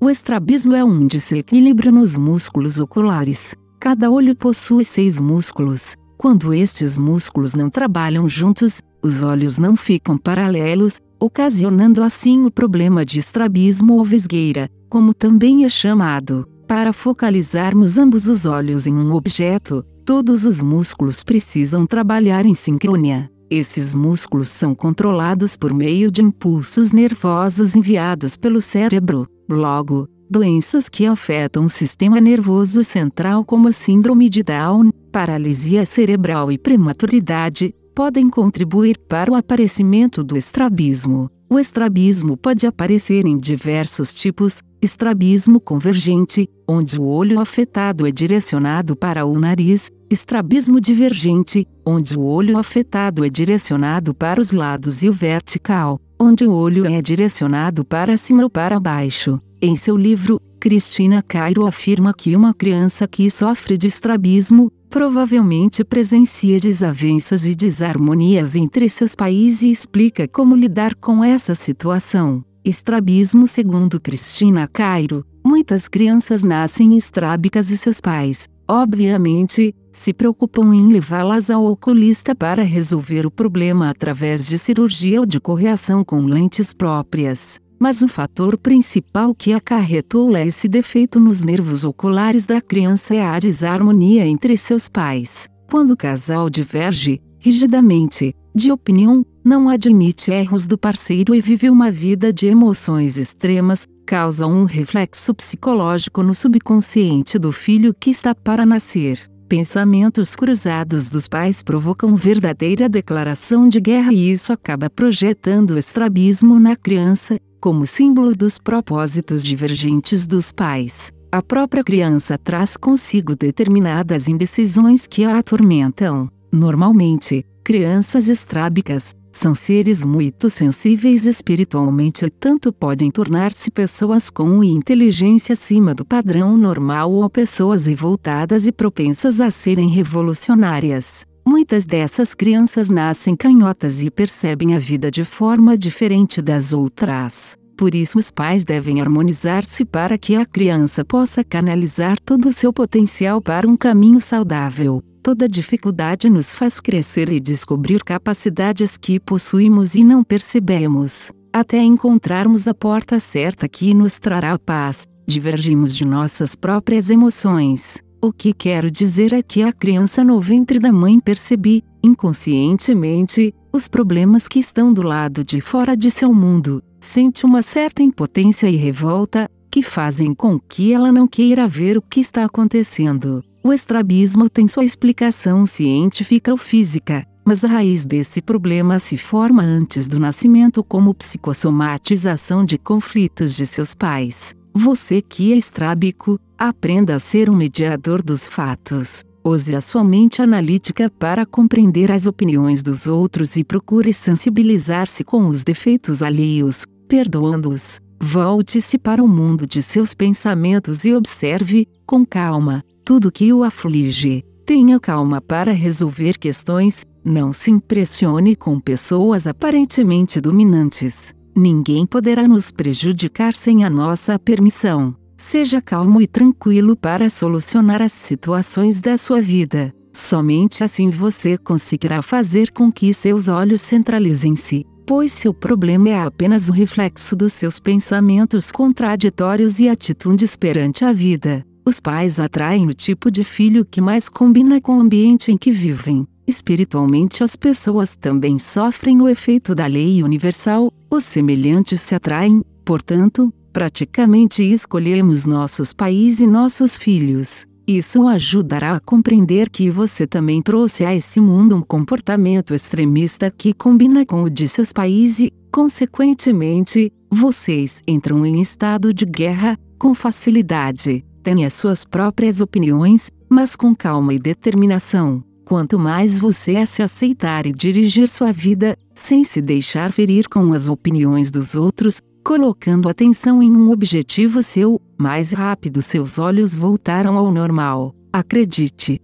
O estrabismo é um desequilíbrio nos músculos oculares. Cada olho possui seis músculos. Quando estes músculos não trabalham juntos, os olhos não ficam paralelos, ocasionando assim o problema de estrabismo ou vesgueira, como também é chamado. Para focalizarmos ambos os olhos em um objeto, todos os músculos precisam trabalhar em sincronia. Esses músculos são controlados por meio de impulsos nervosos enviados pelo cérebro. Logo, doenças que afetam o sistema nervoso central como síndrome de Down, paralisia cerebral e prematuridade, podem contribuir para o aparecimento do estrabismo. O estrabismo pode aparecer em diversos tipos, estrabismo convergente, onde o olho afetado é direcionado para o nariz, Estrabismo divergente, onde o olho afetado é direcionado para os lados e o vertical, onde o olho é direcionado para cima ou para baixo. Em seu livro, Cristina Cairo afirma que uma criança que sofre de estrabismo, provavelmente presencia desavenças e desarmonias entre seus pais e explica como lidar com essa situação. Estrabismo segundo Cristina Cairo, muitas crianças nascem estrábicas e seus pais, obviamente, se preocupam em levá-las ao oculista para resolver o problema através de cirurgia ou de correção com lentes próprias. Mas o fator principal que acarretou é esse defeito nos nervos oculares da criança é a desarmonia entre seus pais. Quando o casal diverge, rigidamente, de opinião, não admite erros do parceiro e vive uma vida de emoções extremas, causa um reflexo psicológico no subconsciente do filho que está para nascer. Pensamentos cruzados dos pais provocam verdadeira declaração de guerra e isso acaba projetando estrabismo na criança, como símbolo dos propósitos divergentes dos pais. A própria criança traz consigo determinadas indecisões que a atormentam. Normalmente, crianças estrábicas são seres muito sensíveis espiritualmente e tanto podem tornar-se pessoas com inteligência acima do padrão normal ou pessoas revoltadas e propensas a serem revolucionárias. Muitas dessas crianças nascem canhotas e percebem a vida de forma diferente das outras. Por isso, os pais devem harmonizar-se para que a criança possa canalizar todo o seu potencial para um caminho saudável toda dificuldade nos faz crescer e descobrir capacidades que possuímos e não percebemos, até encontrarmos a porta certa que nos trará a paz. Divergimos de nossas próprias emoções. O que quero dizer é que a criança no ventre da mãe percebe, inconscientemente, os problemas que estão do lado de fora de seu mundo, sente uma certa impotência e revolta, que fazem com que ela não queira ver o que está acontecendo. O estrabismo tem sua explicação científica ou física, mas a raiz desse problema se forma antes do nascimento como psicossomatização de conflitos de seus pais. Você que é estrábico, aprenda a ser um mediador dos fatos. Use a sua mente analítica para compreender as opiniões dos outros e procure sensibilizar-se com os defeitos alheios, perdoando-os. Volte-se para o mundo de seus pensamentos e observe, com calma, tudo que o aflige. Tenha calma para resolver questões, não se impressione com pessoas aparentemente dominantes. Ninguém poderá nos prejudicar sem a nossa permissão. Seja calmo e tranquilo para solucionar as situações da sua vida. Somente assim você conseguirá fazer com que seus olhos centralizem-se, pois seu problema é apenas o reflexo dos seus pensamentos contraditórios e atitudes perante a vida. Os pais atraem o tipo de filho que mais combina com o ambiente em que vivem. Espiritualmente, as pessoas também sofrem o efeito da lei universal, os semelhantes se atraem, portanto, praticamente escolhemos nossos pais e nossos filhos. Isso ajudará a compreender que você também trouxe a esse mundo um comportamento extremista que combina com o de seus pais e, consequentemente, vocês entram em estado de guerra, com facilidade tenha suas próprias opiniões, mas com calma e determinação. Quanto mais você se aceitar e dirigir sua vida, sem se deixar ferir com as opiniões dos outros, colocando atenção em um objetivo seu, mais rápido seus olhos voltarão ao normal. Acredite,